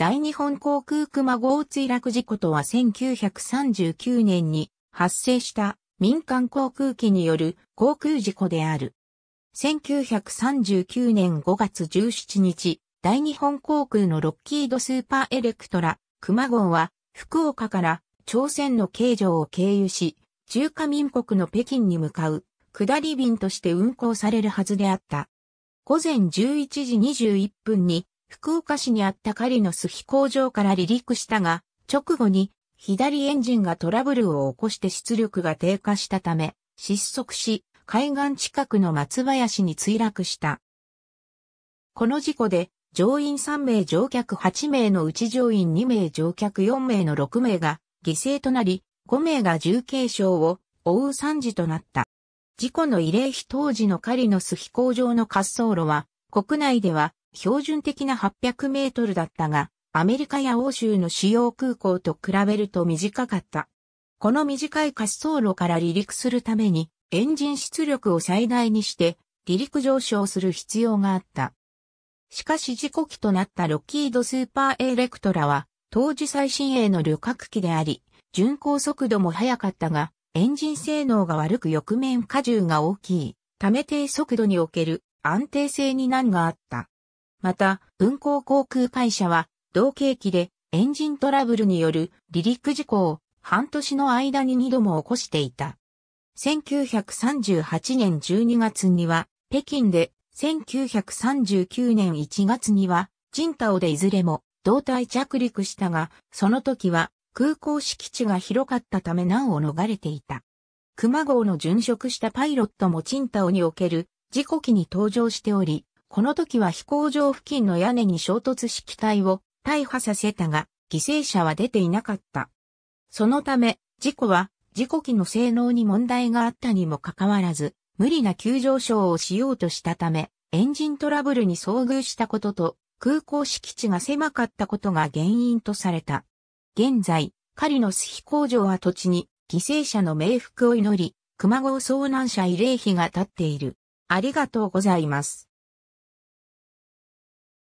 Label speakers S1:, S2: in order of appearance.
S1: 大日本航空熊号墜落事故とは1939年に発生した民間航空機による航空事故である。1939年5月17日、大日本航空のロッキードスーパーエレクトラ、熊号は福岡から朝鮮の京城を経由し、中華民国の北京に向かう下り便として運行されるはずであった。午前11時21分に福岡市にあった狩りの巣飛工場から離陸したが、直後に左エンジンがトラブルを起こして出力が低下したため、失速し、海岸近くの松林に墜落した。この事故で、乗員3名乗客8名のうち乗員2名乗客4名の6名が犠牲となり、5名が重軽傷を負う惨事となった。事故の慰霊碑当時の狩りの巣飛行場の滑走路は、国内では標準的な800メートルだったが、アメリカや欧州の主要空港と比べると短かった。この短い滑走路から離陸するために、エンジン出力を最大にして、離陸上昇する必要があった。しかし事故機となったロッキードスーパーエレクトラは、当時最新鋭の旅客機であり、巡航速度も速かったが、エンジン性能が悪く翼面荷重が大きい、ため低速度における安定性に難があった。また、運航航空会社は、同系機でエンジントラブルによる離陸事故を半年の間に2度も起こしていた。1938年12月には北京で、1939年1月にはチンタオでいずれも胴体着陸したが、その時は空港敷地が広かったため難を逃れていた。熊号の殉職したパイロットもチンタオにおける事故機に登場しており、この時は飛行場付近の屋根に衝突し機体を大破させたが、犠牲者は出ていなかった。そのため、事故は、事故機の性能に問題があったにもかかわらず、無理な急上昇をしようとしたため、エンジントラブルに遭遇したことと、空港敷地が狭かったことが原因とされた。現在、カリノス飛行場跡地に、犠牲者の冥福を祈り、熊号遭難者慰霊碑が立っている。ありがとうございます。